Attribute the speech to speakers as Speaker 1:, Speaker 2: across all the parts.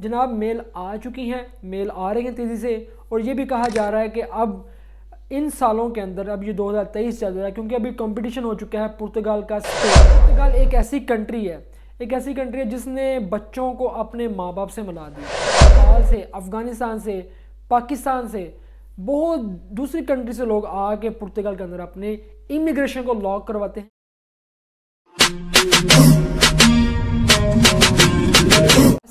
Speaker 1: जनाब मेल आ चुकी हैं मेल आ रही हैं तेज़ी से और ये भी कहा जा रहा है कि अब इन सालों के अंदर अब ये 2023 चल रहा है क्योंकि अभी कंपटीशन हो चुका है पुर्तगाल का पुर्तगाल एक ऐसी कंट्री है एक ऐसी कंट्री है जिसने बच्चों को अपने माँ बाप से मिला दिया से अफ़गानिस्तान से पाकिस्तान से बहुत दूसरी कंट्री से लोग आके पुर्तगाल के अंदर अपने इमिग्रेशन को लॉक करवाते हैं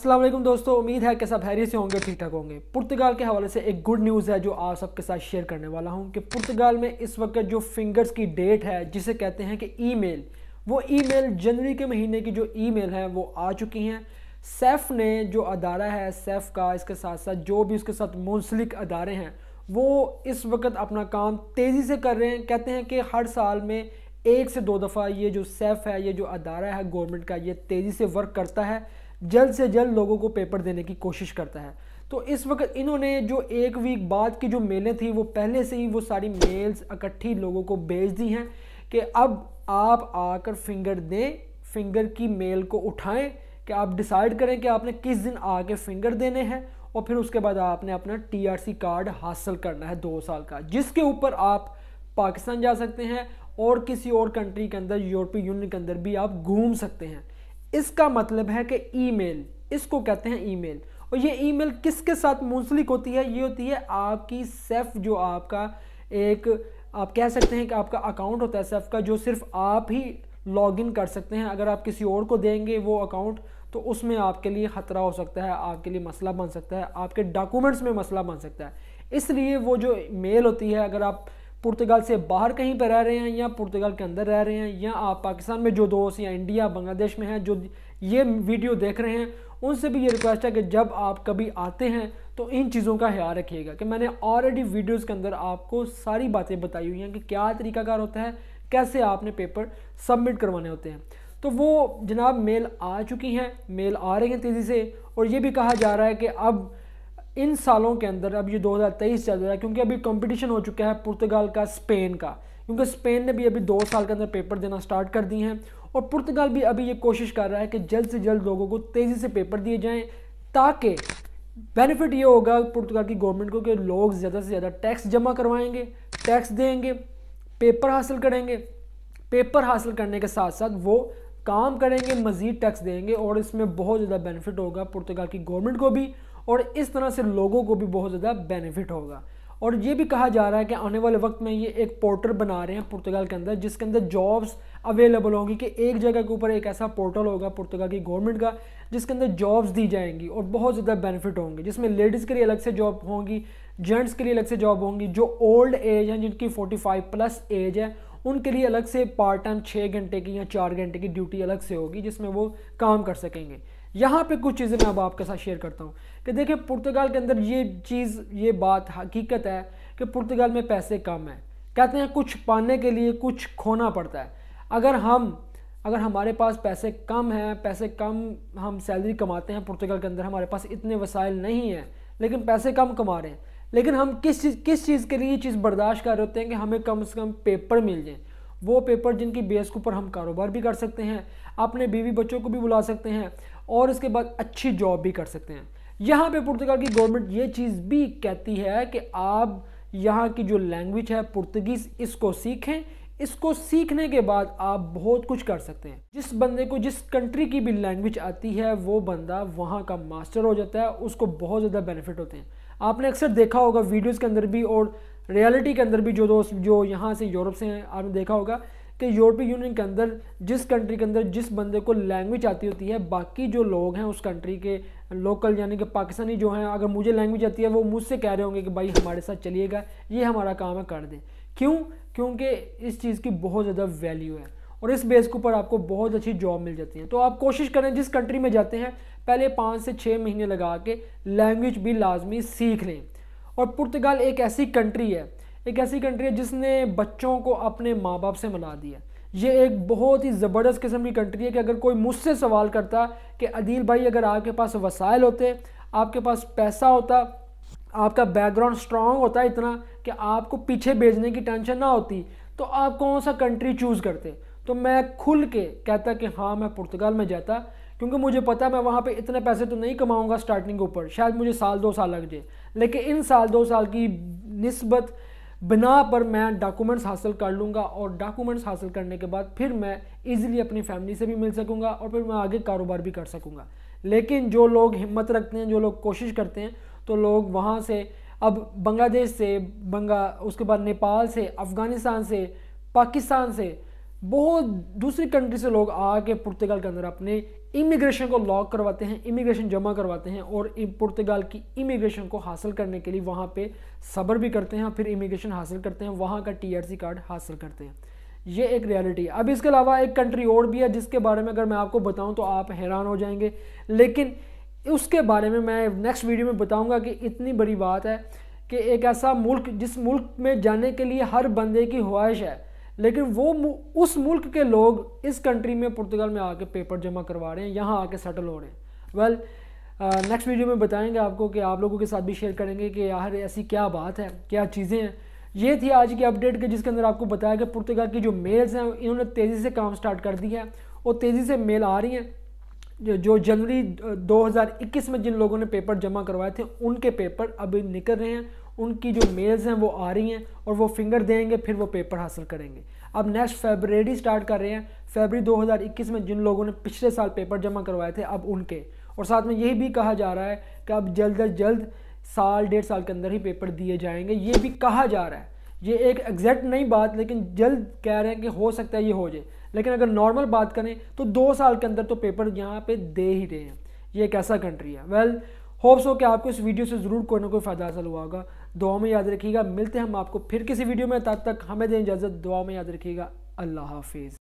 Speaker 1: असलम दोस्तों उम्मीद है कि सब हैरी से होंगे ठीक ठाक होंगे पुर्तगाल के हवाले से एक गुड न्यूज़ है जो आप सबके साथ शेयर करने वाला हूं कि पुर्तगाल में इस वक्त जो फिंगर्स की डेट है जिसे कहते हैं कि ईमेल वो ईमेल जनवरी के महीने की जो ईमेल है वो आ चुकी हैं सेफ़ ने जो अदारा है सेफ़ का इसके साथ साथ जो भी उसके साथ मुंसलिक अदारे हैं वो इस वक्त अपना काम तेज़ी से कर रहे हैं कहते हैं कि हर साल में एक से दो दफ़ा ये जो सेफ़ है ये जो अदारा है गवर्नमेंट का ये तेज़ी से वर्क करता है जल्द से जल्द लोगों को पेपर देने की कोशिश करता है तो इस वक्त इन्होंने जो एक वीक बाद की जो मेलें थी वो पहले से ही वो सारी मेल्स इकट्ठी लोगों को भेज दी हैं कि अब आप आकर फिंगर दें फिंगर की मेल को उठाएं कि आप डिसाइड करें कि आपने किस दिन आके फिंगर देने हैं और फिर उसके बाद आपने अपना टीआरसी कार्ड हासिल करना है दो साल का जिसके ऊपर आप पाकिस्तान जा सकते हैं और किसी और कंट्री के अंदर यूरोपीय यूनियन के अंदर भी आप घूम सकते हैं इसका मतलब है कि ईमेल इसको कहते हैं ईमेल और ये ईमेल किसके साथ मुंसलिक होती है ये होती है आपकी सेफ जो आपका एक आप कह सकते हैं कि आपका अकाउंट होता है सेफ का जो सिर्फ आप ही लॉगिन कर सकते हैं अगर आप किसी और को देंगे वो अकाउंट तो उसमें आपके लिए ख़तरा हो सकता है आपके लिए मसला बन सकता है आपके डॉक्यूमेंट्स में मसला बन सकता है इसलिए वो जो मेल होती है अगर आप पुर्तगाल से बाहर कहीं पर रह रहे हैं या पुर्तगाल के अंदर रह रहे हैं या आप पाकिस्तान में जो दोस्त या इंडिया बांग्लादेश में हैं जो ये वीडियो देख रहे हैं उनसे भी ये रिक्वेस्ट है कि जब आप कभी आते हैं तो इन चीज़ों का ख्याल रखिएगा कि मैंने ऑलरेडी वीडियोस के अंदर आपको सारी बातें बताई हुई हैं कि क्या तरीकाकार होता है कैसे आपने पेपर सबमिट करवाने होते हैं तो वो जनाब मेल आ चुकी हैं मेल आ रही हैं तेज़ी से और ये भी कहा जा रहा है कि अब इन सालों के अंदर अब ये 2023 चल रहा है क्योंकि अभी कंपटीशन हो चुका है पुर्तगाल का स्पेन का क्योंकि स्पेन ने भी अभी दो साल के अंदर पेपर देना स्टार्ट कर दिए हैं और पुर्तगाल भी अभी ये कोशिश कर रहा है कि जल्द से जल्द लोगों को तेज़ी से पेपर दिए जाएँ ताकि बेनिफिट ये होगा पुर्तगाल की गवर्नमेंट को कि लोग ज़्यादा से ज़्यादा टैक्स जमा करवाएंगे टैक्स देंगे पेपर हासिल करेंगे पेपर हासिल करने के साथ साथ वो काम करेंगे मज़ीद टैक्स देंगे और इसमें बहुत ज़्यादा बेनिफिट होगा पुर्तगाल की गवर्नमेंट को भी और इस तरह से लोगों को भी बहुत ज़्यादा बेनिफिट होगा और ये भी कहा जा रहा है कि आने वाले वक्त में ये एक पोर्टल बना रहे हैं पुर्तगाल के अंदर जिसके अंदर जॉब्स अवेलेबल होंगी कि एक जगह के ऊपर एक ऐसा पोर्टल होगा पुर्तगाल की गवर्नमेंट का जिसके अंदर जॉब्स दी जाएंगी और बहुत ज़्यादा बेनिफिट होंगे जिसमें लेडीज़ के लिए अलग से जॉब होंगी जेंट्स के लिए अलग से जॉब होंगी जो ओल्ड एज हैं जिनकी 45 प्लस एज है उनके लिए अलग से पार्ट टाइम छः घंटे की या चार घंटे की ड्यूटी अलग से होगी जिसमें वो काम कर सकेंगे यहाँ पे कुछ चीज़ें मैं अब आपके साथ शेयर करता हूँ कि देखिए पुर्तगाल के अंदर ये चीज़ ये बात हकीकत है कि पुर्तगाल में पैसे कम हैं कहते हैं कुछ पाने के लिए कुछ खोना पड़ता है अगर हम अगर हमारे पास पैसे कम हैं पैसे कम हम सैलरी कमाते हैं पुर्तगाल के अंदर हमारे पास इतने वसाइल नहीं हैं लेकिन पैसे कम कमा रहे हैं लेकिन हम किस चीज़ किस चीज़ के लिए ये चीज़ बर्दाश्त कर रहे होते हैं कि हमें कम से कम पेपर मिल जाए वो पेपर जिनकी बेस के ऊपर हम कारोबार भी कर सकते हैं अपने बीवी बच्चों को भी बुला सकते हैं और इसके बाद अच्छी जॉब भी कर सकते हैं यहाँ पे पुर्तगाल की गवर्नमेंट ये चीज़ भी कहती है कि आप यहाँ की जो लैंग्वेज है पुर्तगीज़ इसको सीखें इसको सीखने के बाद आप बहुत कुछ कर सकते हैं जिस बंदे को जिस कंट्री की भी लैंग्वेज आती है वो बंदा वहाँ का मास्टर हो जाता है उसको बहुत ज़्यादा बेनिफिट होते हैं आपने अक्सर देखा होगा वीडियोज़ के अंदर भी और रियलिटी के अंदर भी जो दोस्त जो यहाँ से यूरोप से हैं आपने देखा होगा कि यूरोपीय यूनियन के अंदर जिस कंट्री के अंदर जिस बंदे को लैंग्वेज आती होती है बाकी जो लोग हैं उस कंट्री के लोकल यानी कि पाकिस्तानी जो हैं अगर मुझे लैंग्वेज आती है वो मुझसे कह रहे होंगे कि भाई हमारे साथ चलिएगा ये हमारा काम है कर दें क्यों क्योंकि इस चीज़ की बहुत ज़्यादा वैल्यू है और इस बेस के ऊपर आपको बहुत अच्छी जॉब मिल जाती है तो आप कोशिश करें जिस कंट्री में जाते हैं पहले पाँच से छः महीने लगा के लैंग्वेज भी लाजमी सीख लें और पुर्तगाल एक ऐसी कंट्री है एक ऐसी कंट्री है जिसने बच्चों को अपने माँ बाप से मिला दिया ये एक बहुत ही ज़बरदस्त किस्म की कंट्री है कि अगर कोई मुझसे सवाल करता कि अदील भाई अगर आपके पास वसाइल होते आपके पास पैसा होता आपका बैकग्राउंड स्ट्रांग होता है इतना कि आपको पीछे भेजने की टेंशन ना होती तो आप कौन सा कंट्री चूज़ करते तो मैं खुल के कहता कि हाँ मैं पुर्तगाल में जाता क्योंकि मुझे पता है मैं वहाँ पे इतने पैसे तो नहीं कमाऊँगा स्टार्टिंग के ऊपर शायद मुझे साल दो साल लग जाए लेकिन इन साल दो साल की नस्बत बिना पर मैं डॉक्यूमेंट्स हासिल कर लूँगा और डॉक्यूमेंट्स हासिल करने के बाद फिर मैं ईज़िली अपनी फैमिली से भी मिल सकूँगा और फिर मैं आगे कारोबार भी कर सकूँगा लेकिन जो लोग हिम्मत रखते हैं जो लोग कोशिश करते हैं तो लोग वहाँ से अब बांग्लादेश से बंगा उसके बाद नेपाल से अफ़गानिस्तान से पाकिस्तान से बहुत दूसरी कंट्री से लोग आके पुर्तगाल के अंदर अपने इमिग्रेशन को लॉक करवाते हैं इमिग्रेशन जमा करवाते हैं और पुर्तगाल की इमिग्रेशन को हासिल करने के लिए वहाँ पे सब्र भी करते हैं फिर इमिग्रेशन हासिल करते हैं वहाँ का टीआरसी कार्ड हासिल करते हैं ये एक रियलिटी है अब इसके अलावा एक कंट्री और भी है जिसके बारे में अगर मैं आपको बताऊँ तो आप हैरान हो जाएंगे लेकिन उसके बारे में मैं नेक्स्ट वीडियो में बताऊँगा कि इतनी बड़ी बात है कि एक ऐसा मुल्क जिस मुल्क में जाने के लिए हर बंदे की ख्वाहिश है लेकिन वो उस मुल्क के लोग इस कंट्री में पुर्तगाल में आके पेपर जमा करवा रहे हैं यहाँ आके सेटल हो रहे हैं वेल नेक्स्ट वीडियो में बताएंगे आपको कि आप लोगों के साथ भी शेयर करेंगे कि यार ऐसी क्या बात है क्या चीज़ें हैं ये थी आज की अपडेट के जिसके अंदर आपको बताया कि पुर्तगाल की जो मेल्स हैं इन्होंने तेज़ी से काम स्टार्ट कर दिया है और तेज़ी से मेल आ रही हैं जो जनवरी 2021 uh, में जिन लोगों ने पेपर जमा करवाए थे उनके पेपर अभी निकल रहे हैं उनकी जो मेल्स हैं वो आ रही हैं और वो फिंगर देंगे फिर वो पेपर हासिल करेंगे अब नेक्स्ट फेबररी स्टार्ट कर रहे हैं फेबररी 2021 में जिन लोगों ने पिछले साल पेपर जमा करवाए थे अब उनके और साथ में यही भी कहा जा रहा है कि अब जल्द अज जल्द साल डेढ़ साल के अंदर ही पेपर दिए जाएंगे ये भी कहा जा रहा है ये एक एग्जैक्ट नहीं बात लेकिन जल्द कह रहे हैं कि हो सकता है ये हो जाए लेकिन अगर नॉर्मल बात करें तो दो साल के अंदर तो पेपर यहाँ पर दे ही रहे हैं ये एक ऐसा कंट्री है वेल होप्स हो कि आपको इस वीडियो से ज़रूर कोई ना कोई फ़ायदा हासिल हुआ होगा दुआ में याद रखिएगा मिलते हैं हम आपको फिर किसी वीडियो में तब तक हमें दें इजाज़त दुआ में याद रखिएगा अल्लाह हाफिज़